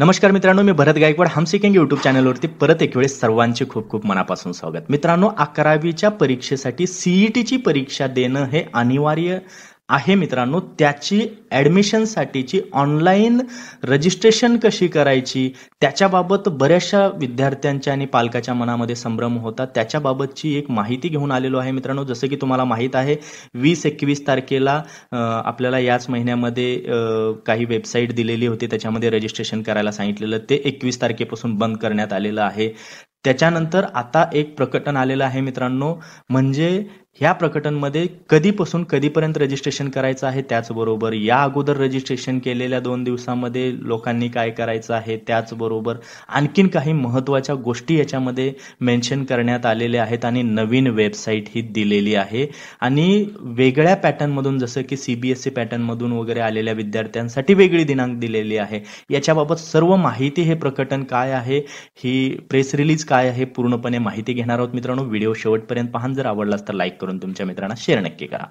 नमस्कार मित्रांनो मी भरत गायकवाड हम सिकिंग युट्यूब चॅनलवरती परत एक वेळेस सर्वांचे खूप खूप मनापासून स्वागत मित्रांनो अकरावीच्या परीक्षेसाठी सीईटीची e परीक्षा देणं हे अनिवार्य आहे मित्रांनो त्याची ॲडमिशनसाठीची ऑनलाईन रजिस्ट्रेशन कशी करायची त्याच्याबाबत बऱ्याचशा विद्यार्थ्यांच्या आणि पालकाच्या मनामध्ये संभ्रम होता त्याच्याबाबतची एक माहिती घेऊन आलेलो आहे मित्रांनो जसं की तुम्हाला माहीत आहे वीस एकवीस तारखेला आपल्याला याच महिन्यामध्ये काही वेबसाईट दिलेली होती त्याच्यामध्ये रजिस्ट्रेशन करायला सांगितलेलं ते एकवीस तारखेपासून बंद करण्यात आलेलं आहे त्याच्यानंतर आता एक प्रकटन आलेलं आहे मित्रांनो म्हणजे ह्या प्रकटनमध्ये कधीपासून कधीपर्यंत रजिस्ट्रेशन करायचं आहे त्याचबरोबर या अगोदर रजिस्ट्रेशन केलेल्या दोन दिवसामध्ये लोकांनी काय करायचं आहे त्याचबरोबर आणखीन काही महत्वाच्या गोष्टी याच्यामध्ये मेन्शन करण्यात आलेल्या आहेत आणि नवीन वेबसाईट ही दिलेली आहे आणि वेगळ्या पॅटर्नमधून जसं की सीबीएसई पॅटर्नमधून e वगैरे आलेल्या विद्यार्थ्यांसाठी वेगळी दिनांक दिलेली आहे याच्याबाबत सर्व माहिती हे प्रकटन काय आहे ही प्रेस रिलीज काय आहे पूर्णपणे माहिती घेणार आहोत मित्रांनो व्हिडिओ शेवटपर्यंत पाहून जर आवडलास तर लाईक करून तुमच्या मित्रांना शेअर नक्की करा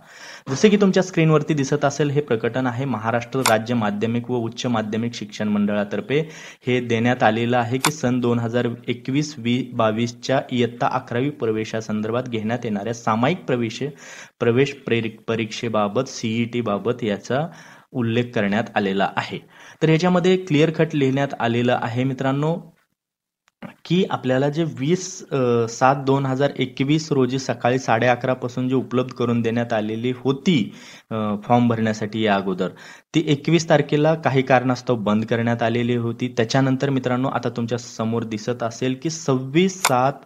जसे की तुमच्या स्क्रीनवरती दिसत असेल हे प्रकटन आहे महाराष्ट्र राज्य माध्यमिक व उच्च माध्यमिक शिक्षण मंडळातर्फे हे देण्यात आलेलं आहे की सन दोन हजार एकवीस वी बावीसच्या इयत्ता अकरावी प्रवेशासंदर्भात घेण्यात येणाऱ्या सामायिक प्रवेश प्रवेश परीक्षेबाबत सीईटी e बाबत याचा उल्लेख करण्यात आलेला आहे तर याच्यामध्ये क्लिअर कट लिहिण्यात आलेलं आहे मित्रांनो की आपल्याला जे वीस सात दोन हजार एकवीस रोजी सकाळी साडे अकरापासून जी उपलब्ध करून देण्यात आलेली होती फॉर्म भरण्यासाठी या अगोदर ती एकवीस तारखेला काही कारणास्तव बंद करण्यात आलेली होती त्याच्यानंतर मित्रांनो आता तुमच्या समोर दिसत असेल की सव्वीस सात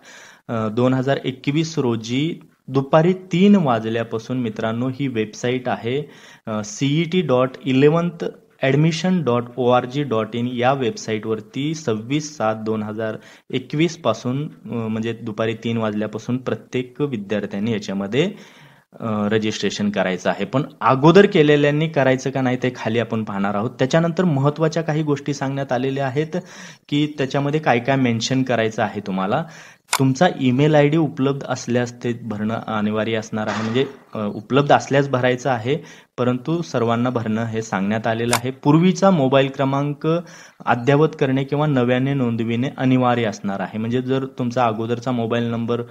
दोन हजार एकवीस रोजी दुपारी तीन वाजल्यापासून मित्रांनो ही वेबसाईट आहे CET dot eleventh admission dot O R G dot in या वेबसाईटवरती सव्वीस सात दोन हजार एकवीसपासून म्हणजे दुपारी तीन वाजल्यापासून प्रत्येक विद्यार्थ्यांनी याच्यामध्ये रजिस्ट्रेशन करायचं आहे पण अगोदर केलेल्यांनी करायचं का नाही ते खाली आपण पाहणार आहोत त्याच्यानंतर महत्त्वाच्या काही गोष्टी सांगण्यात आलेल्या आहेत की त्याच्यामध्ये काय काय मेन्शन करायचं आहे तुम्हाला तुमचा ईमेल आय डी उपलब्ध असल्यास ते भरणं अनिवार्य असणार आहे म्हणजे उपलब्ध असल्यास भरायचं आहे परंतु सर्वांना भरणं हे सांगण्यात आलेलं आहे पूर्वीचा मोबाईल क्रमांक अद्ययावत करणे किंवा नव्याने नोंदविणे अनिवार्य असणार आहे म्हणजे जर तुमचा अगोदरचा मोबाईल नंबर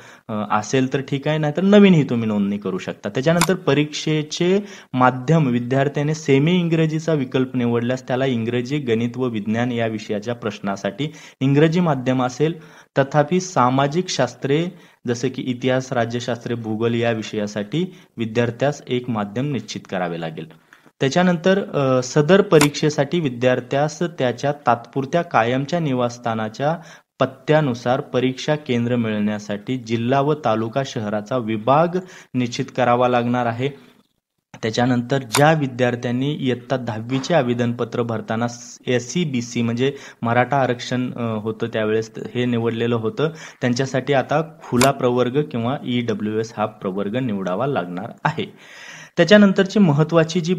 असेल तर ठीक आहे नाहीतर नवीनही तुम्ही नोंदणी करू शकता त्याच्यानंतर परीक्षेचे माध्यम विद्यार्थ्याने सेमी इंग्रजीचा विकल्प निवडल्यास त्याला इंग्रजी गणित व विज्ञान या विषयाच्या प्रश्नासाठी इंग्रजी माध्यम असेल तथापि सामान्य सामाजिक शास्त्रे जसे की इतिहास राज्यशास्त्रे भूगोल या विषयासाठी विद्यार्थ्यास एक माध्यम निश्चित करावे लागेल त्याच्यानंतर सदर परीक्षेसाठी विद्यार्थ्यास त्याच्या तात्पुरत्या कायमच्या निवासस्थानाच्या पत्त्यानुसार परीक्षा केंद्र मिळण्यासाठी जिल्हा व तालुका शहराचा विभाग निश्चित करावा लागणार आहे त्याच्यानंतर ज्या विद्यार्थ्यांनी इयत्ता दहावीचे आवेदनपत्र भरताना एस सी बी सी म्हणजे मराठा आरक्षण होतं त्यावेळेस हे निवडलेलं होतं त्यांच्यासाठी आता खुला प्रवर्ग किंवा ई डब्ल्यू एस हा प्रवर्ग निवडावा लागणार आहे त्याच्यानंतरची महत्त्वाची जी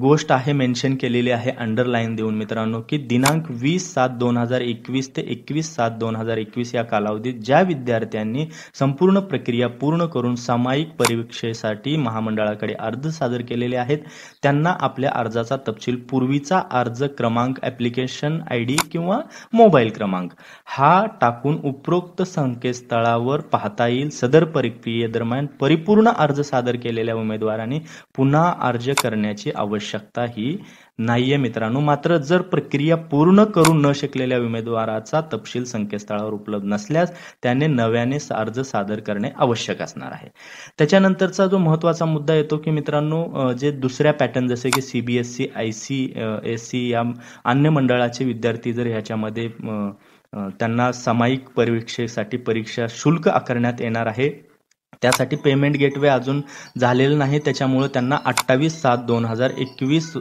गोष्ट आहे मेन्शन केलेली आहे अंडरलाईन देऊन मित्रांनो की दिनांक वीस सात दोन हजार एकवीस ते एकवीस सात दोन हजार एकवीस या कालावधीत ज्या विद्यार्थ्यांनी संपूर्ण प्रक्रिया पूर्ण करून सामायिक परीक्षेसाठी महामंडळाकडे अर्ज सादर केलेले आहेत त्यांना आपल्या अर्जाचा तपशील पूर्वीचा अर्ज क्रमांक ॲप्लिकेशन आय डी किंवा मोबाईल क्रमांक हा टाकून उपरोक्त संकेतस्थळावर पाहता येईल सदर प्रक्रियेदरम्यान परिपूर्ण अर्ज सादर केलेल्या उमेदवारांनी पुन्हा अर्ज करण्याची आवश्यकता ही नाहीये मित्रांनो मात्र जर प्रक्रिया पूर्ण करू न शकलेल्या उमेदवाराचा तपशील संकेतस्थळावर उपलब्ध नसल्यास त्याने नव्याने अर्ज सादर करणे आवश्यक असणार आहे त्याच्यानंतरचा जो महत्वाचा मुद्दा येतो की मित्रांनो जे दुसऱ्या पॅटर्न जसे की CBSE I C S E या अन्य मंडळाचे विद्यार्थी जर ह्याच्यामध्ये त्यांना सामायिक परीक्षेसाठी परीक्षा शुल्क आकारण्यात येणार आहे त्यासाठी पेमेंट गेटवे अजून झालेलं नाही त्याच्यामुळं त्यांना अठ्ठावीस सात दोन हजार एकवीस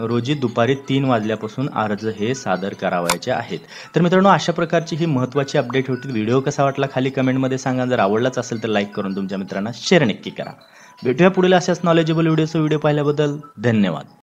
रोजी दुपारी तीन वाजल्यापासून अर्ज हे सादर करावायचे आहेत तर मित्रांनो अशा प्रकारची ही महत्त्वाची अपडेट होती व्हिडिओ कसा वाटला खाली कमेंटमध्ये सांगा जर आवडलाच असेल तर लाईक करून तुमच्या मित्रांना शेअर नक्की करा भेटूया पुढील अशाच नॉलेजेबल व्हिडिओचा व्हिडिओ पाहिल्याबद्दल धन्यवाद